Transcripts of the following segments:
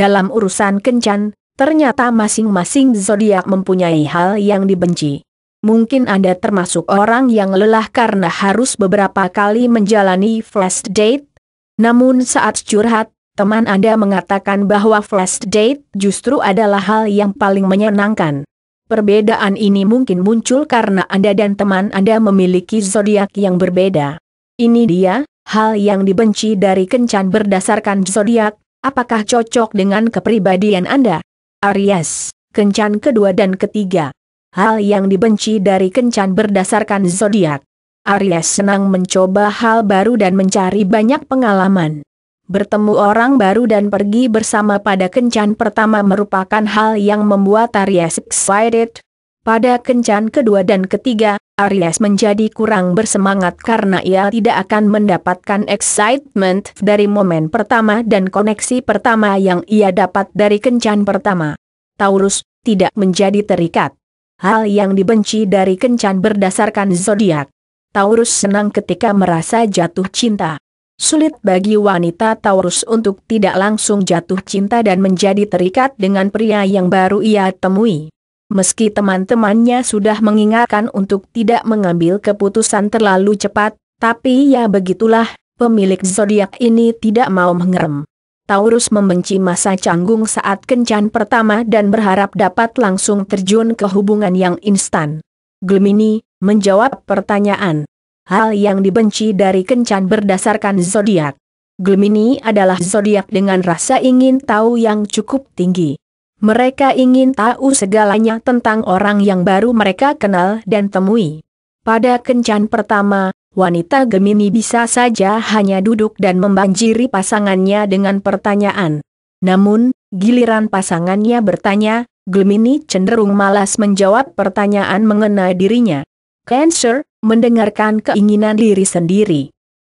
dalam urusan kencan, ternyata masing-masing zodiak mempunyai hal yang dibenci. Mungkin Anda termasuk orang yang lelah karena harus beberapa kali menjalani flash date. Namun saat curhat, teman Anda mengatakan bahwa flash date justru adalah hal yang paling menyenangkan. Perbedaan ini mungkin muncul karena Anda dan teman Anda memiliki zodiak yang berbeda. Ini dia, hal yang dibenci dari kencan berdasarkan zodiak, Apakah cocok dengan kepribadian Anda? Aries, kencan kedua dan ketiga. Hal yang dibenci dari kencan berdasarkan zodiak. Aries senang mencoba hal baru dan mencari banyak pengalaman. Bertemu orang baru dan pergi bersama pada kencan pertama merupakan hal yang membuat Aries excited. Pada kencan kedua dan ketiga, Aries menjadi kurang bersemangat karena ia tidak akan mendapatkan excitement dari momen pertama dan koneksi pertama yang ia dapat dari kencan pertama. Taurus tidak menjadi terikat. Hal yang dibenci dari kencan berdasarkan zodiak. Taurus senang ketika merasa jatuh cinta. Sulit bagi wanita Taurus untuk tidak langsung jatuh cinta dan menjadi terikat dengan pria yang baru ia temui. Meski teman-temannya sudah mengingatkan untuk tidak mengambil keputusan terlalu cepat, tapi ya begitulah, pemilik zodiak ini tidak mau mengerem. Taurus membenci masa canggung saat kencan pertama dan berharap dapat langsung terjun ke hubungan yang instan. Gemini menjawab pertanyaan. Hal yang dibenci dari kencan berdasarkan zodiak. Gemini adalah zodiak dengan rasa ingin tahu yang cukup tinggi. Mereka ingin tahu segalanya tentang orang yang baru mereka kenal dan temui. Pada kencan pertama, wanita Gemini bisa saja hanya duduk dan membanjiri pasangannya dengan pertanyaan. Namun, giliran pasangannya bertanya, Gemini cenderung malas menjawab pertanyaan mengenai dirinya. Cancer, mendengarkan keinginan diri sendiri.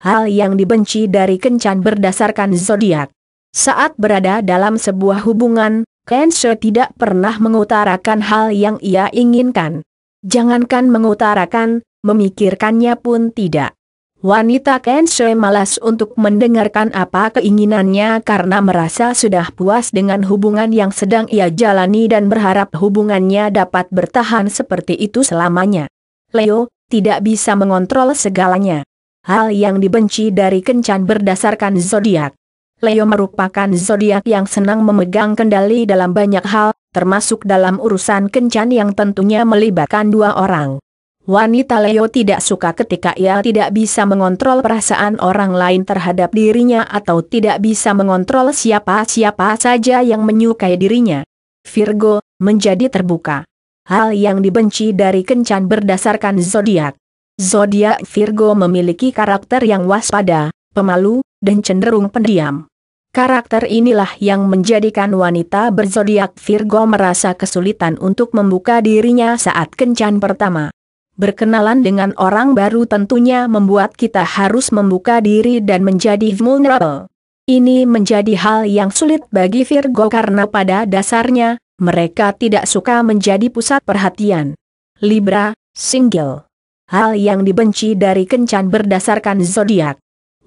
Hal yang dibenci dari kencan berdasarkan zodiak. Saat berada dalam sebuah hubungan, Kensho tidak pernah mengutarakan hal yang ia inginkan. Jangankan mengutarakan, memikirkannya pun tidak. Wanita Kensho malas untuk mendengarkan apa keinginannya karena merasa sudah puas dengan hubungan yang sedang ia jalani dan berharap hubungannya dapat bertahan seperti itu selamanya. Leo, tidak bisa mengontrol segalanya. Hal yang dibenci dari kencan berdasarkan zodiak. Leo merupakan zodiak yang senang memegang kendali dalam banyak hal, termasuk dalam urusan kencan yang tentunya melibatkan dua orang. Wanita Leo tidak suka ketika ia tidak bisa mengontrol perasaan orang lain terhadap dirinya atau tidak bisa mengontrol siapa-siapa saja yang menyukai dirinya. Virgo menjadi terbuka. Hal yang dibenci dari kencan berdasarkan zodiak. Zodiak Virgo memiliki karakter yang waspada, pemalu, dan cenderung pendiam. Karakter inilah yang menjadikan wanita berzodiak Virgo merasa kesulitan untuk membuka dirinya saat kencan pertama. Berkenalan dengan orang baru tentunya membuat kita harus membuka diri dan menjadi vulnerable. Ini menjadi hal yang sulit bagi Virgo karena pada dasarnya, mereka tidak suka menjadi pusat perhatian. Libra, single. Hal yang dibenci dari kencan berdasarkan zodiak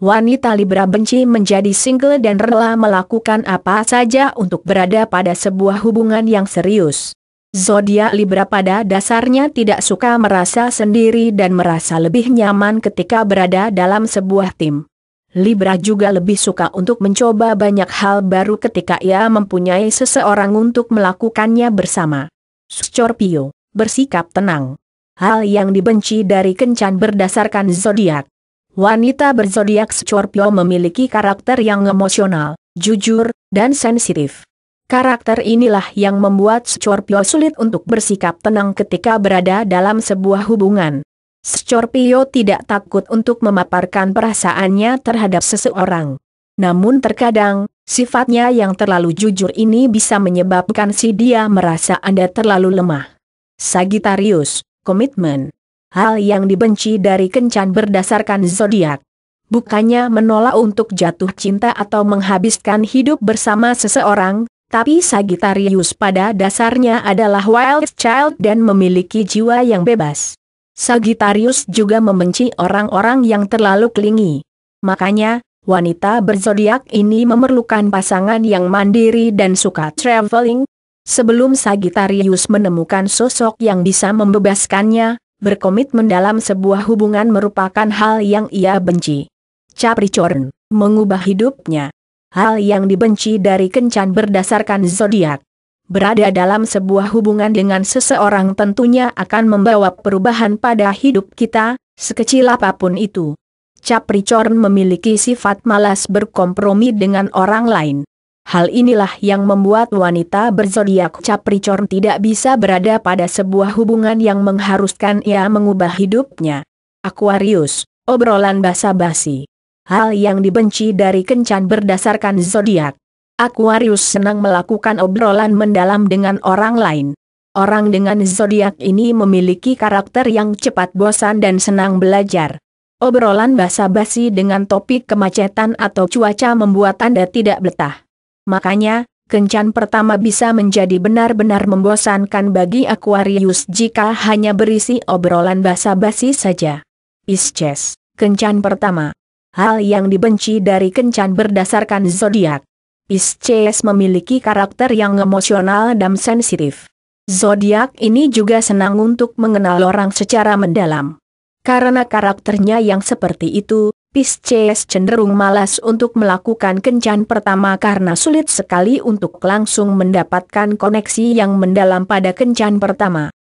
wanita Libra benci menjadi single dan rela melakukan apa saja untuk berada pada sebuah hubungan yang serius. Zodiak Libra pada dasarnya tidak suka merasa sendiri dan merasa lebih nyaman ketika berada dalam sebuah tim. Libra juga lebih suka untuk mencoba banyak hal baru ketika ia mempunyai seseorang untuk melakukannya bersama. Scorpio, bersikap tenang. Hal yang dibenci dari kencan berdasarkan zodiak. Wanita berzodiak Scorpio memiliki karakter yang emosional, jujur, dan sensitif. Karakter inilah yang membuat Scorpio sulit untuk bersikap tenang ketika berada dalam sebuah hubungan. Scorpio tidak takut untuk memaparkan perasaannya terhadap seseorang. Namun terkadang, sifatnya yang terlalu jujur ini bisa menyebabkan si dia merasa Anda terlalu lemah. Sagittarius, komitmen hal yang dibenci dari kencan berdasarkan zodiak. Bukannya menolak untuk jatuh cinta atau menghabiskan hidup bersama seseorang, tapi Sagittarius pada dasarnya adalah wild child dan memiliki jiwa yang bebas. Sagittarius juga membenci orang-orang yang terlalu kelingi. Makanya, wanita berzodiak ini memerlukan pasangan yang mandiri dan suka traveling. Sebelum Sagittarius menemukan sosok yang bisa membebaskannya, berkomitmen dalam sebuah hubungan merupakan hal yang ia benci. Capricorn, mengubah hidupnya. Hal yang dibenci dari kencan berdasarkan zodiak. Berada dalam sebuah hubungan dengan seseorang tentunya akan membawa perubahan pada hidup kita, sekecil apapun itu. Capricorn memiliki sifat malas berkompromi dengan orang lain. Hal inilah yang membuat wanita berzodiak Capricorn tidak bisa berada pada sebuah hubungan yang mengharuskan ia mengubah hidupnya. Aquarius, obrolan basa-basi. Hal yang dibenci dari kencan berdasarkan zodiak. Aquarius senang melakukan obrolan mendalam dengan orang lain. Orang dengan zodiak ini memiliki karakter yang cepat bosan dan senang belajar. Obrolan basa-basi dengan topik kemacetan atau cuaca membuat Anda tidak betah. Makanya, kencan pertama bisa menjadi benar-benar membosankan bagi Aquarius jika hanya berisi obrolan basa-basi saja. Pisces, kencan pertama. Hal yang dibenci dari kencan berdasarkan zodiak. Pisces memiliki karakter yang emosional dan sensitif. Zodiak ini juga senang untuk mengenal orang secara mendalam. Karena karakternya yang seperti itu, Pisces cenderung malas untuk melakukan kencan pertama karena sulit sekali untuk langsung mendapatkan koneksi yang mendalam pada kencan pertama.